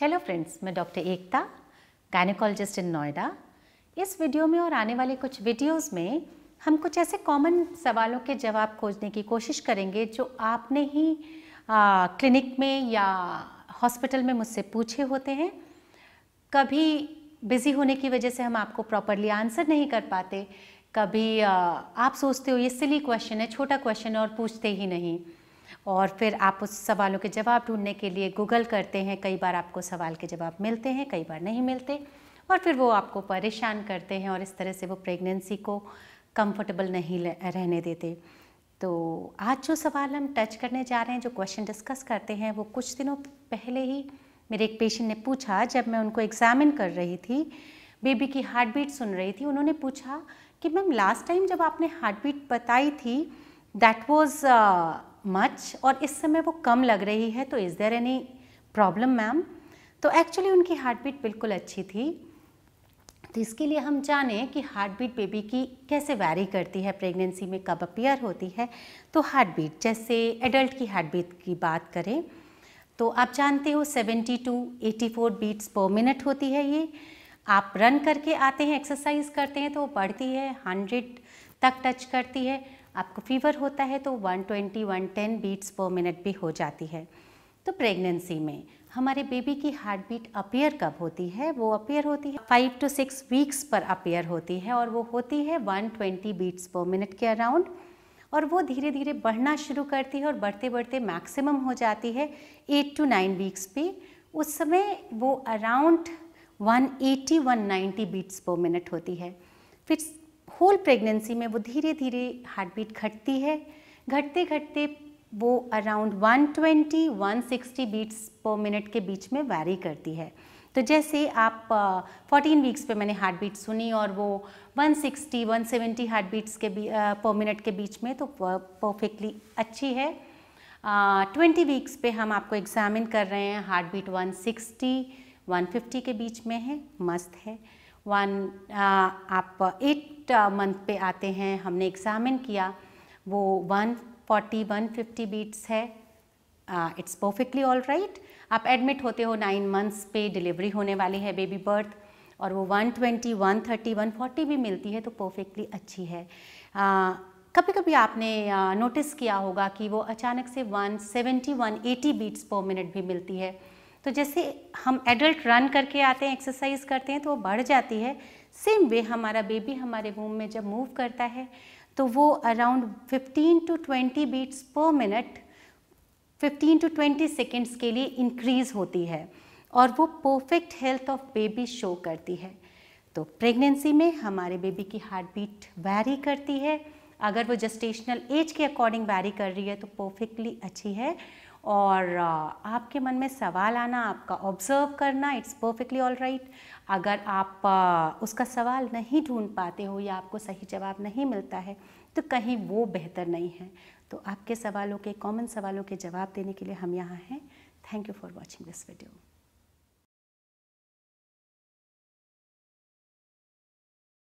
hello friends मैं doctor Ekta gynaecologist in Noida इस video में और आने वाले कुछ वीडियोस में हम कुछ ऐसे कॉमन सवालों के जवाब खोजने की कोशिश करेंगे जो आपने ही आ, क्लिनिक में या हॉस्पिटल में मुझसे पूछे होते हैं कभी बिज़ी होने की वजह से हम आपको प्रॉपरली आंसर नहीं कर पाते कभी आ, आप सोचते हो ये सिली क्वेश्चन है छोटा क्वेश्चन और पूछते ही नहीं और फिर आप उस सवालों के जवाब ढूंढने के लिए गूगल करते हैं कई बार आपको सवाल के जवाब मिलते हैं कई बार नहीं मिलते और फिर वो आपको परेशान करते हैं और इस तरह से वो प्रेगनेंसी को कंफर्टेबल नहीं रहने देते तो आज जो सवाल हम टच करने जा रहे हैं जो क्वेश्चन डिस्कस करते हैं वो कुछ दिनों पहले ही मेरे एक पेशेंट ने पूछा जब मैं उनको एग्ज़ामिन कर रही थी बेबी की हार्ट बीट सुन रही थी उन्होंने पूछा कि मैम लास्ट टाइम जब आपने हार्ट बीट बताई थी दैट वॉज मच और इस समय वो कम लग रही है तो is there any problem ma'am तो एक्चुअली उनकी हार्ट बीट बिल्कुल अच्छी थी तो इसके लिए हम जाने कि हार्ट बीट बेबी की कैसे वैरी करती है प्रेगनेंसी में कब अपीयर होती है तो हार्ट बीट जैसे एडल्ट की हार्ट बीट की बात करें तो आप जानते हो 72 84 बीट्स पर मिनट होती है ये आप रन करके आते हैं एक्सरसाइज करते हैं तो वो बढ़ती है 100 तक टच करती है आपको फीवर होता है तो 120 110 बीट्स पर मिनट भी हो जाती है तो प्रेगनेंसी में हमारे बेबी की हार्ट बीट अपेयर कब होती है वो अपेयर होती है फाइव टू सिक्स वीक्स पर अपेयर होती है और वो होती है 120 बीट्स पर मिनट के अराउंड और वो धीरे धीरे बढ़ना शुरू करती है और बढ़ते बढ़ते मैक्सिमम हो जाती है एट टू नाइन वीक्स पे उस समय वो अराउंड 180 190 बीट्स पर मिनट होती है फिर होल प्रेगनेंसी में वो धीरे धीरे हार्ट बीट घटती है घटते घटते वो अराउंड 120 160 बीट्स पर मिनट के बीच में वैरी करती है तो जैसे आप फोर्टीन 14 वीक्स पे मैंने हार्ट बीट सुनी और वो 160 170 हार्ट बीट्स के पर मिनट के बीच में तो परफेक्टली अच्छी है ट्वेंटी 20 वीक्स पे हम आपको एग्जामिन कर रहे हैं हार्ट बीट 160 150 के बीच में है मस्त है वन uh, आप एट कंप्लीट मंथ uh, पे आते हैं हमने एग्ज़ामिन किया वो 140 150 बीट्स है इट्स परफेक्टली ऑल राइट आप एडमिट होते हो नाइन मंथ्स पे डिलीवरी होने वाली है बेबी बर्थ और वो 120, 130, 140 भी मिलती है तो परफेक्टली अच्छी है uh, कभी कभी आपने नोटिस uh, किया होगा कि वो अचानक से 170, 180 बीट्स पर मिनट भी मिलती है तो जैसे हम एडल्ट रन करके आते हैं एक्सरसाइज करते हैं तो वो बढ़ जाती है सेम वे हमारा बेबी हमारे वूम में जब मूव करता है तो वो around 15 to 20 beats per minute 15 to 20 seconds के लिए इंक्रीज़ होती है और वो perfect health of baby show करती है तो प्रेगनेंसी में हमारे बेबी की हार्ट बीट वैरी करती है अगर वो जस्टेशनल एज के अकॉर्डिंग वैरी कर रही है तो परफेक्टली अच्छी है और आपके मन में सवाल आना आपका ऑब्जर्व करना इट्स परफेक्टली ऑल राइट अगर आप उसका सवाल नहीं ढूंढ पाते हो या आपको सही जवाब नहीं मिलता है तो कहीं वो बेहतर नहीं है तो आपके सवालों के कॉमन सवालों के जवाब देने के लिए हम यहाँ हैं thank you for watching this video